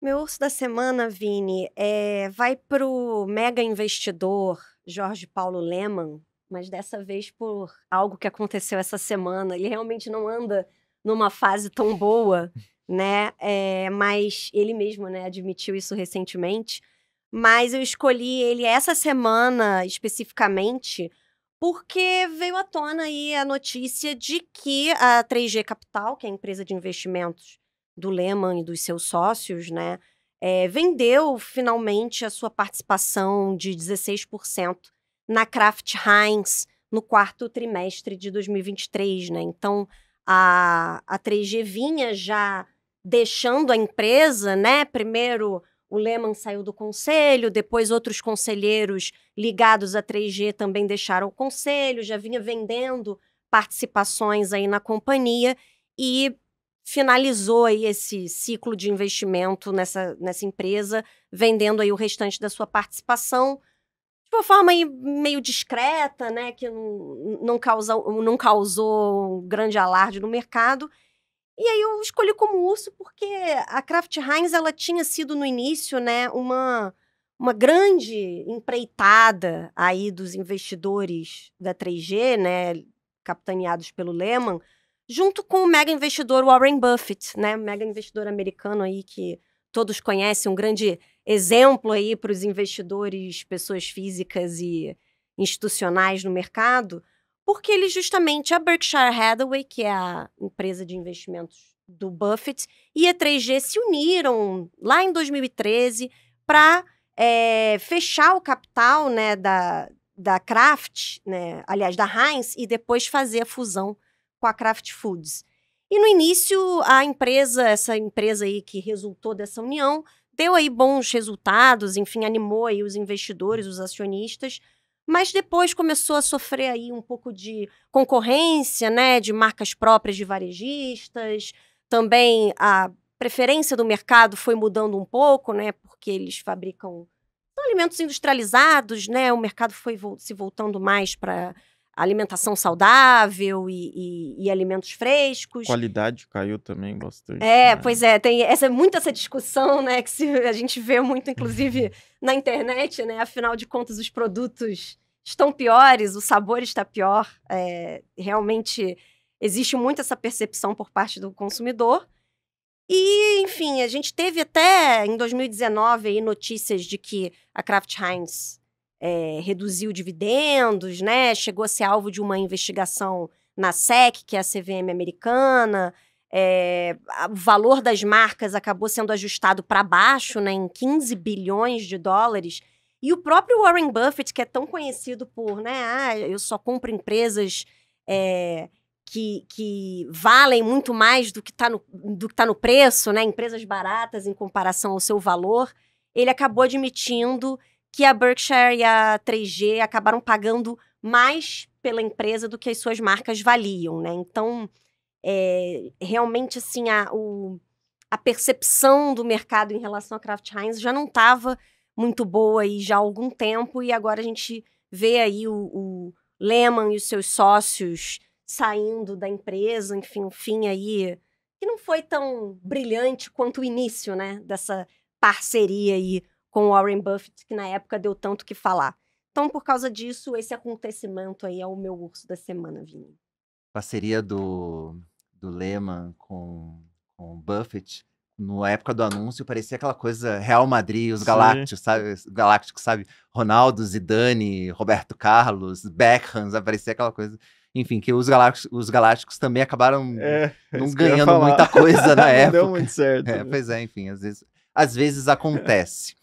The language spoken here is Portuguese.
Meu urso da semana, Vini, é, vai pro mega investidor Jorge Paulo Lehmann, mas dessa vez por algo que aconteceu essa semana. Ele realmente não anda numa fase tão boa, né? É, mas ele mesmo, né, admitiu isso recentemente. Mas eu escolhi ele essa semana especificamente porque veio à tona aí a notícia de que a 3G Capital, que é a empresa de investimentos do Lehman e dos seus sócios, né, é, vendeu finalmente a sua participação de 16% na Kraft Heinz no quarto trimestre de 2023, né? Então a, a 3G vinha já deixando a empresa, né? Primeiro o Lehman saiu do conselho, depois outros conselheiros ligados à 3G também deixaram o conselho, já vinha vendendo participações aí na companhia e finalizou aí esse ciclo de investimento nessa, nessa empresa, vendendo aí o restante da sua participação de uma forma aí meio discreta, né, que não, não, causa, não causou um grande alarde no mercado. E aí eu escolhi como urso porque a Kraft Heinz ela tinha sido no início, né, uma uma grande empreitada aí dos investidores da 3G, né, capitaneados pelo Lehman, junto com o mega investidor Warren Buffett, né? Mega investidor americano aí que todos conhecem, um grande exemplo aí para os investidores, pessoas físicas e institucionais no mercado, porque ele justamente a Berkshire Hathaway, que é a empresa de investimentos do Buffett, e a 3G se uniram lá em 2013 para é, fechar o capital né, da, da Kraft, né, aliás, da Heinz, e depois fazer a fusão com a Kraft Foods. E no início, a empresa, essa empresa aí que resultou dessa união, deu aí bons resultados, enfim, animou aí os investidores, os acionistas, mas depois começou a sofrer aí um pouco de concorrência, né, de marcas próprias de varejistas, também a preferência do mercado foi mudando um pouco, né, porque eles fabricam alimentos industrializados, né, o mercado foi se voltando mais para alimentação saudável e, e, e, alimentos frescos. Qualidade caiu também bastante. É, né? pois é, tem essa, muito essa discussão, né, que se, a gente vê muito, inclusive, na internet, né, afinal de contas, os produtos estão piores, o sabor está pior, é, realmente existe muito essa percepção por parte do consumidor. E, enfim, a gente teve até em 2019 aí, notícias de que a Kraft Heinz é, reduziu dividendos, né? Chegou a ser alvo de uma investigação na SEC, que é a CVM americana. É, o valor das marcas acabou sendo ajustado para baixo, né, em 15 bilhões de dólares. E o próprio Warren Buffett, que é tão conhecido por, né, ah, eu só compro empresas é, que, que valem muito mais do que está no, do que tá no preço, né, empresas baratas em comparação ao seu valor, ele acabou admitindo que a Berkshire e a 3G acabaram pagando mais pela empresa do que as suas marcas valiam, né? Então, é, realmente, assim, a, o, a percepção do mercado em relação à Kraft Heinz já não estava muito boa aí já há algum tempo e agora a gente vê aí o, o Lehman e os seus sócios saindo da empresa, enfim, um fim aí que não foi tão brilhante quanto o início, né, dessa parceria aí com Warren Buffett, que na época deu tanto que falar. Então, por causa disso, esse acontecimento aí é o meu urso da semana, Vini. Parceria do, do Lehman com, com Buffett, na época do anúncio, parecia aquela coisa Real Madrid, os Galácticos, sabe? Galácticos, sabe? Ronaldo, Zidane, Roberto Carlos, Beckham, aparecia aquela coisa enfim, que os galácticos, os galácticos também acabaram é, é não ganhando muita coisa na época. Não deu muito certo. É, né? Pois é, enfim, às vezes, às vezes acontece.